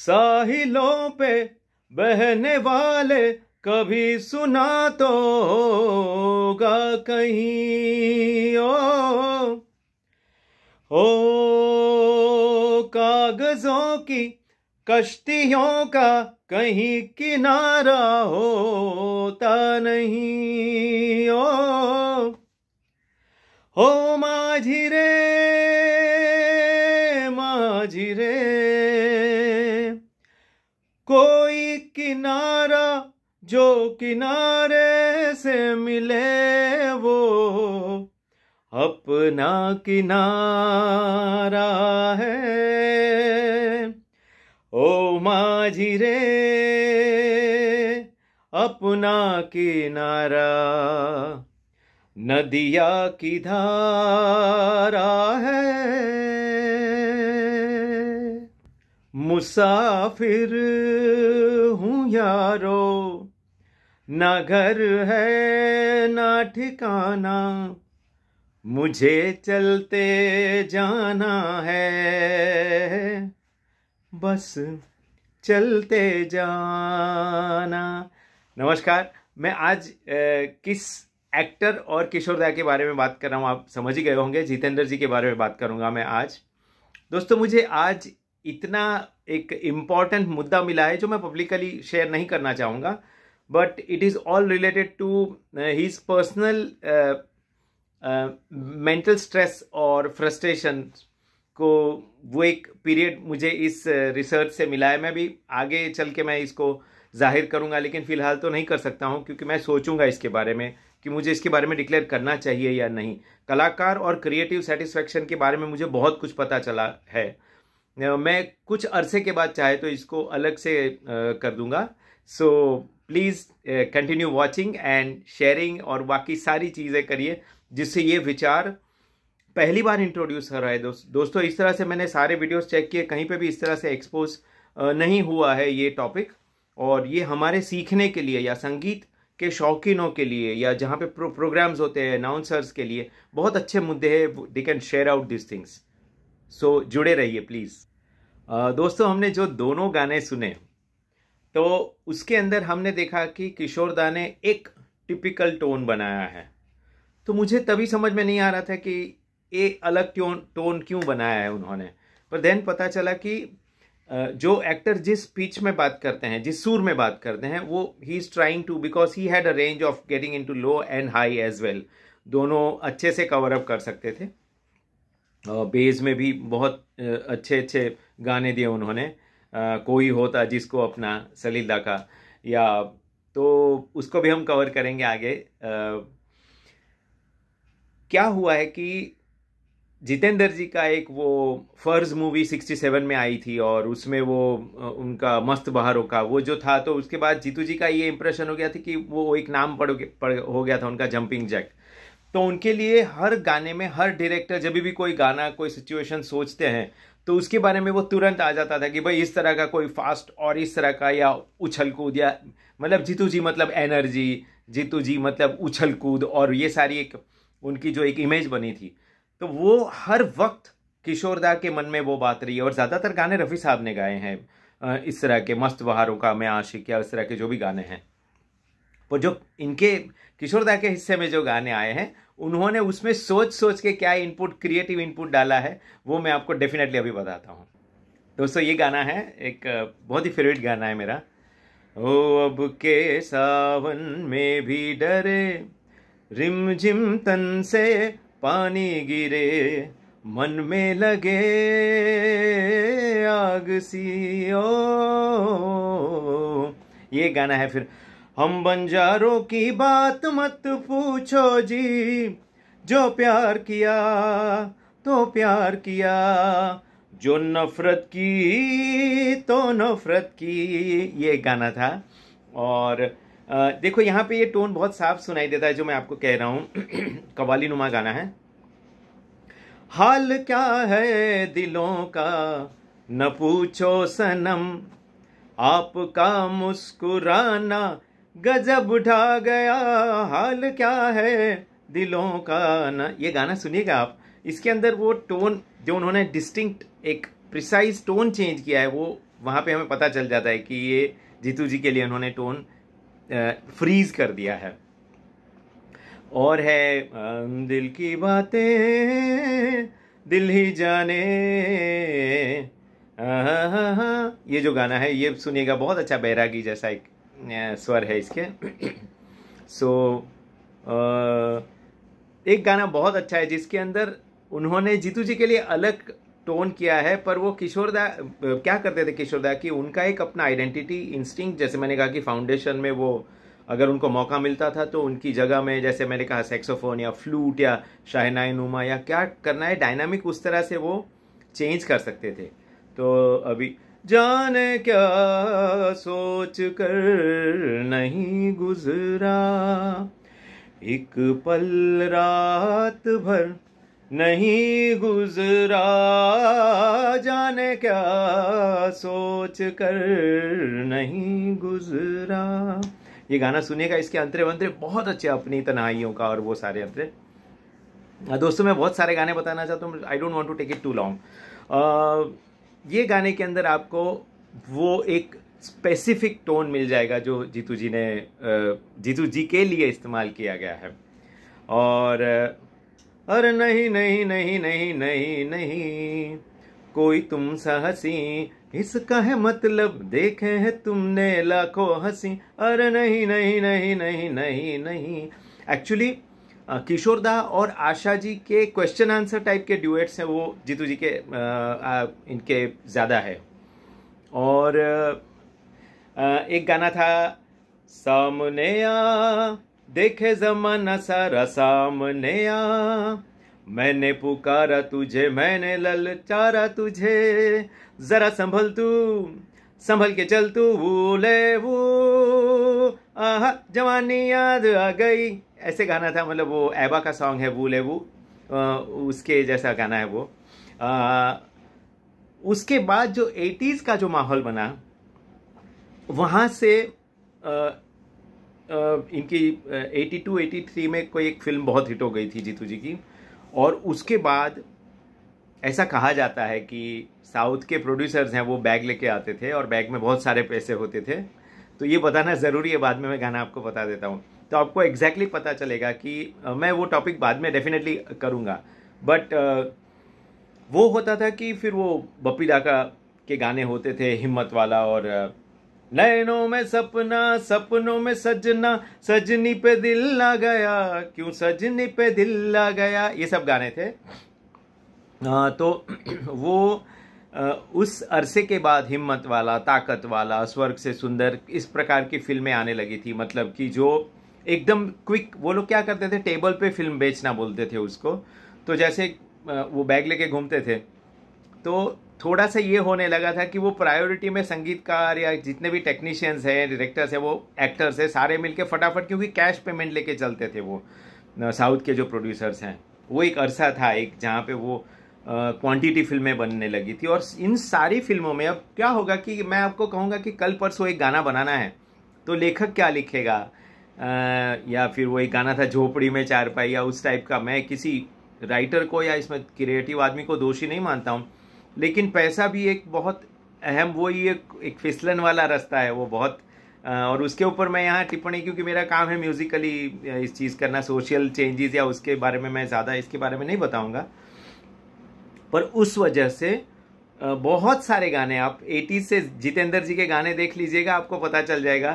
साहिलों पे बहने वाले कभी सुना तो होगा कहीं ओ, ओ कागजों की कश्तियों का कहीं किनारा होता नहीं ओ हो माझी रे माझी रे कोई किनारा जो किनारे से मिले वो अपना किनारा है ओ माझी रे अपना किनारा नदिया की धारा है मुसाफिर हूँ यारो ना घर है ना ठिकाना मुझे चलते जाना है बस चलते जाना नमस्कार मैं आज ए, किस एक्टर और किशोरदा के बारे में बात कर रहा हूँ आप समझ ही गए होंगे जितेंद्र जी के बारे में बात करूँगा मैं आज दोस्तों मुझे आज इतना एक इम्पॉर्टेंट मुद्दा मिला है जो मैं पब्लिकली शेयर नहीं करना चाहूँगा but it is all related to his personal mental stress और फ्रस्ट्रेशन को वो एक पीरियड मुझे इस रिसर्च uh, से मिला है मैं भी आगे चल के मैं इसको जाहिर करूँगा लेकिन फ़िलहाल तो नहीं कर सकता हूँ क्योंकि मैं सोचूंगा इसके बारे में कि मुझे इसके बारे में डिक्लेयर करना चाहिए या नहीं कलाकार और क्रिएटिव सेटिस्फैक्शन के बारे में मुझे बहुत कुछ पता चला है मैं कुछ अरसे के बाद चाहे तो इसको अलग से कर दूंगा so please continue watching and sharing और बाकी सारी चीज़ें करिए जिससे ये विचार पहली बार इंट्रोड्यूस कर रहा है दोस्त दोस्तों इस तरह से मैंने सारे वीडियोस चेक किए कहीं पे भी इस तरह से एक्सपोज नहीं हुआ है ये टॉपिक और ये हमारे सीखने के लिए या संगीत के शौकीनों के लिए या जहाँ पे प्रो, प्रोग्राम्स होते हैं अनाउंसर्स के लिए बहुत अच्छे मुद्दे हैं they can share out this things so so, जुड़े रहिए प्लीज़ दोस्तों हमने जो दोनों गाने सुने तो उसके अंदर हमने देखा कि किशोर दा ने एक टिपिकल टोन बनाया है तो मुझे तभी समझ में नहीं आ रहा था कि ये अलग टोन टोन क्यों बनाया है उन्होंने पर देन पता चला कि जो एक्टर जिस पीच में बात करते हैं जिस सुर में बात करते हैं वो he is trying to because he had a range of getting into low and high as well दोनों अच्छे से कवर अप कर सकते थे बेज में भी बहुत अच्छे अच्छे गाने दिए उन्होंने कोई होता जिसको अपना सलीला का या तो उसको भी हम कवर करेंगे आगे क्या हुआ है कि जितेंद्र जी का एक वो फ़र्ज़ मूवी 67 में आई थी और उसमें वो उनका मस्त बहारों का वो जो था तो उसके बाद जीतू जी का ये इम्प्रेशन हो गया था कि वो एक नाम पड़, पड़ हो गया था उनका जंपिंग जैक तो उनके लिए हर गाने में हर डायरेक्टर जब भी कोई गाना कोई सिचुएशन सोचते हैं तो उसके बारे में वो तुरंत आ जाता था कि भाई इस तरह का कोई फास्ट और इस तरह का या उछल कूद या मतलब जीतू जी मतलब एनर्जी जीतू जी मतलब उछल कूद और ये सारी एक उनकी जो एक इमेज बनी थी तो वो हर वक्त किशोरदा के मन में वो बात रही है और ज़्यादातर गाने रफ़ी साहब ने गाए हैं इस तरह के मस्त बहारों का मैं आशिक या इस तरह के जो भी गाने हैं वो जो इनके किशोरदा के हिस्से में जो गाने आए हैं उन्होंने उसमें सोच सोच के क्या इनपुट क्रिएटिव इनपुट डाला है वो मैं आपको डेफिनेटली अभी बताता हूँ दोस्तों ये गाना है एक बहुत ही फेवरेट गाना है मेरा ओ अब के सावन में भी डरे रिम झिम तन से पानी गिरे मन में लगे आग सी ओ ये गाना है फिर हम बंजारों की बात मत पूछो जी जो प्यार किया तो प्यार किया जो नफरत की तो नफरत की ये गाना था और देखो यहाँ पे ये टोन बहुत साफ सुनाई देता है जो मैं आपको कह रहा हूँ कवाली नुमा गाना है हाल क्या है दिलों का न पूछो सनम आपका मुस्कुराना गजब उठा गया हाल क्या है दिलों का ना ये गाना सुनिएगा आप इसके अंदर वो टोन जो उन्होंने डिस्टिंक्ट एक प्रिसाइज टोन चेंज किया है वो वहाँ पे हमें पता चल जाता है कि ये जीतू जी के लिए उन्होंने टोन फ्रीज कर दिया है और है दिल की बातें दिल ही जाने आहा, हा, हा, हा। ये जो गाना है ये सुनिएगा बहुत अच्छा बैरागी जैसा एक स्वर है इसके सो so, एक गाना बहुत अच्छा है जिसके अंदर उन्होंने जीतू जी के लिए अलग टोन किया है पर वो किशोरदा क्या करते थे किशोरदा कि उनका एक अपना आइडेंटिटी इंस्टिंग जैसे मैंने कहा कि फाउंडेशन में वो अगर उनको मौका मिलता था तो उनकी जगह में जैसे मैंने कहा सेक्सोफोन या फ्लूट या शाहनाए नुमा या क्या करना है डायनामिक उस तरह से वो चेंज कर सकते थे तो अभी जाने क्या सोच कर नहीं गुजरा एक पल रात भर नहीं गुजरा जाने क्या सोच कर नहीं गुजरा ये गाना सुनेगा इसके अंतरे वंतरे बहुत अच्छे अपनी तनाइयों का और वो सारे अंतरे दोस्तों मैं बहुत सारे गाने बताना चाहता हूँ I don't want to take it too long ये गाने के अंदर आपको वो एक स्पेसिफिक टोन मिल जाएगा जो जीतू जी ने जीतू जी के लिए इस्तेमाल किया गया है और अरे नहीं नहीं नहीं नहीं नहीं नहीं कोई तुम सा हसी इसका है मतलब देखे है तुमने लाखों हसी अरे नहीं नहीं नहीं नहीं नहीं नहीं एक्चुअली किशोरदा और आशा जी के क्वेश्चन आंसर टाइप के ड्यूएट्स हैं वो जीतू जी के आ, इनके ज़्यादा है और एक गाना था सामने आ देखे जमाना सारा सामने आ मैंने पुकारा तुझे मैंने ललचारा तुझे जरा संभल तू संभल के चल तू बोले वो आह जवानी याद आ गई ऐसे गाना था मतलब वो ऐबा का सॉन्ग है वो ले वो उसके जैसा गाना है वो आ, उसके बाद जो एटीज़ का जो माहौल बना वहाँ से आ, आ, इनकी एटी टू एटी थ्री में कोई एक फिल्म बहुत हिट हो गई थी जीतू जी की और उसके बाद ऐसा कहा जाता है कि साउथ के प्रोड्यूसर्स हैं वो बैग लेके आते थे और बैग में बहुत सारे पैसे होते थे तो ये बताना ज़रूरी है बाद में मैं गाना आपको बता देता हूँ तो आपको एग्जैक्टली exactly पता चलेगा कि मैं वो टॉपिक बाद में डेफिनेटली करूँगा बट वो होता था कि फिर वो बपी डाका के गाने होते थे हिम्मत वाला और नैनों में सपना सपनों में सजना सजनी पे दिल ला गया क्यों सजनी पे दिल ला गया ये सब गाने थे आ, तो वो आ, उस अरसे के बाद हिम्मत वाला ताकत वाला स्वर्ग से सुंदर इस प्रकार की फिल्में आने लगी थी मतलब कि जो एकदम क्विक वो लोग क्या करते थे टेबल पे फिल्म बेचना बोलते थे उसको तो जैसे वो बैग लेके घूमते थे तो थोड़ा सा ये होने लगा था कि वो प्रायोरिटी में संगीतकार या जितने भी टेक्नीशियंस हैं डायरेक्टर्स हैं वो एक्टर्स हैं सारे मिलके फटाफट क्योंकि कैश पेमेंट लेके चलते थे वो साउथ के जो प्रोड्यूसर्स हैं वो एक अरसा था एक जहाँ पे वो क्वांटिटी फिल्में बनने लगी थी और इन सारी फिल्मों में अब क्या होगा कि मैं आपको कहूँगा कि कल परसों एक गाना बनाना है तो लेखक क्या लिखेगा या फिर वो एक गाना था झोपड़ी में चारपाई या उस टाइप का मैं किसी राइटर को या इसमें क्रिएटिव आदमी को दोषी नहीं मानता हूँ लेकिन पैसा भी एक बहुत अहम वो ही एक, एक फिसलन वाला रास्ता है वो बहुत और उसके ऊपर मैं यहाँ टिप्पणी क्योंकि मेरा काम है म्यूज़िकली इस चीज़ करना सोशल चेंजेस या उसके बारे में मैं ज़्यादा इसके बारे में नहीं बताऊँगा पर उस वजह से बहुत सारे गाने आप एटीज़ से जितेंद्र जी के गाने देख लीजिएगा आपको पता चल जाएगा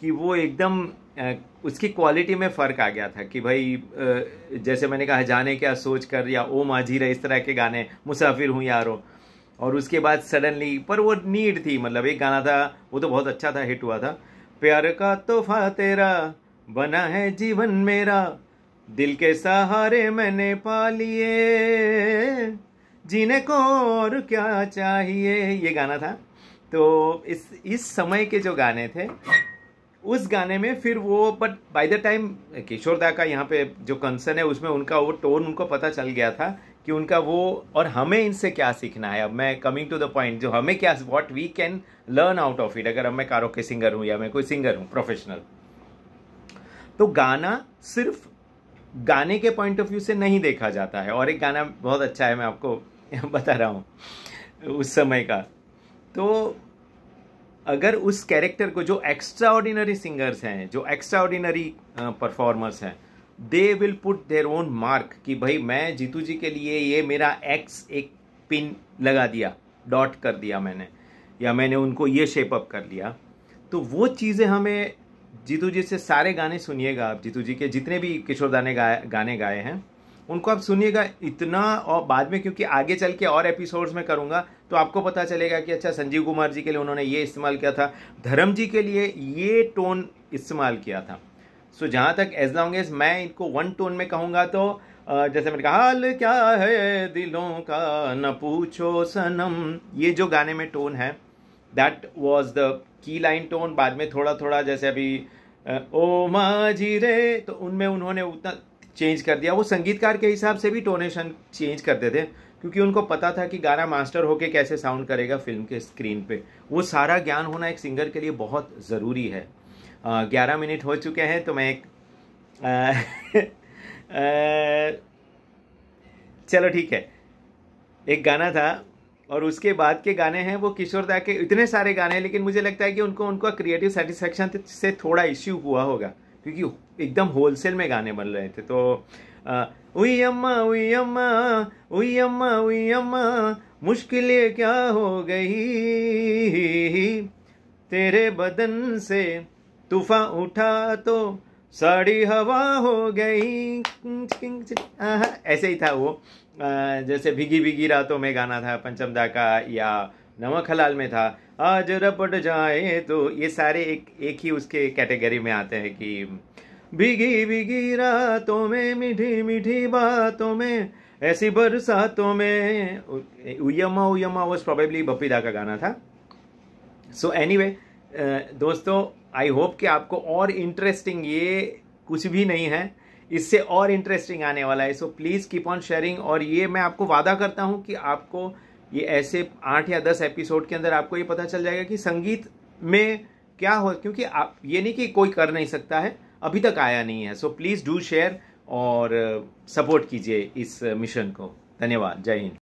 कि वो एकदम उसकी क्वालिटी में फ़र्क आ गया था कि भाई जैसे मैंने कहा जाने क्या सोच कर या ओ माझी इस तरह के गाने मुसाफिर हूँ यारो और उसके बाद सडनली पर वो नीड थी मतलब एक गाना था वो तो बहुत अच्छा था हिट हुआ था प्यार का तोहफा तेरा बना है जीवन मेरा दिल के सहारे मैंने पा लिए जीने को और क्या चाहिए ये गाना था तो इस इस समय के जो गाने थे उस गाने में फिर वो but by the time Kishore da का यहाँ पे जो कंसर्न है उसमें उनका वो टोन उनको पता चल गया था कि उनका वो और हमें इनसे क्या सीखना है अब मैं कमिंग टू द पॉइंट जो हमें क्या what we can learn out of it अगर अब मैं कारो के सिंगर हूँ या मैं कोई सिंगर हूँ प्रोफेशनल तो गाना सिर्फ गाने के पॉइंट ऑफ व्यू से नहीं देखा जाता है और एक गाना बहुत अच्छा है मैं आपको बता रहा हूँ उस समय का तो अगर उस कैरेक्टर को जो एक्स्ट्रा ऑर्डिनरी सिंगर्स हैं जो एक्स्ट्रा ऑर्डिनरी परफॉर्मर्स हैं they will put their own mark कि भाई मैं जीतू जी के लिए ये मेरा एक्स एक पिन लगा दिया डॉट कर दिया मैंने या मैंने उनको ये शेप अप कर लिया तो वो चीज़ें हमें जीतू जी से सारे गाने सुनिएगा आप जीतू जी के जितने भी किशोर दाने गाए गाने गाए हैं उनको आप सुनिएगा इतना और बाद में क्योंकि आगे चल के और एपिसोड्स में करूँगा तो आपको पता चलेगा कि अच्छा संजीव कुमार जी के लिए उन्होंने ये इस्तेमाल किया था धर्म जी के लिए ये टोन इस्तेमाल किया था सो so, जहाँ तक एज लॉन्ग एज मैं इनको वन टोन में कहूँगा तो जैसे मैंने कहा हाल क्या है दिलों का न पूछो सनम ये जो गाने में टोन है that was the key line tone बाद में थोड़ा थोड़ा जैसे अभी ओ माजी रे तो उनमें उन्होंने उतना चेंज कर दिया वो संगीतकार के हिसाब से भी टोनेशन चेंज करते थे क्योंकि उनको पता था कि गाना मास्टर होके कैसे साउंड करेगा फिल्म के स्क्रीन पे वो सारा ज्ञान होना एक सिंगर के लिए बहुत ज़रूरी है ग्यारह मिनट हो चुके हैं तो मैं एक आ, आ, चलो ठीक है एक गाना था और उसके बाद के गाने हैं वो किशोरदा के इतने सारे गाने हैं लेकिन मुझे लगता है कि उनको उनका क्रिएटिव सेटिस्फेक्शन से थोड़ा इश्यू हुआ होगा क्योंकि एकदम होलसेल में गाने बन रहे थे तो उई अम्मा उई अम्मा उई अम्मा उई अम्मा मुश्किलें क्या हो गई तेरे बदन से तूफा उठा तो साड़ी हवा हो गई ऐसे ही था वो जैसे भिगी भिगी रातों में गाना था पंचमदा का या नमक हलाल में था आज रपट जाए तो ये सारे एक एक ही उसके कैटेगरी में आते हैं कि भीगी भीगी रातों में मीठी मीठी बातों में ऐसी बरसातों में उयमा उयमा वॉज प्रोबेबली बपीदा का गाना था सो so एनी anyway, दोस्तों आई होप कि आपको और इंटरेस्टिंग ये कुछ भी नहीं है इससे और इंटरेस्टिंग आने वाला है so please keep on sharing और ये मैं आपको वादा करता हूँ कि आपको ये ऐसे आठ या दस एपिसोड के अंदर आपको ये पता चल जाएगा कि संगीत में क्या हो क्योंकि आप ये नहीं कि कोई कर नहीं सकता है अभी तक आया नहीं है सो प्लीज़ डू शेयर और सपोर्ट uh, कीजिए इस मिशन को धन्यवाद जय हिंद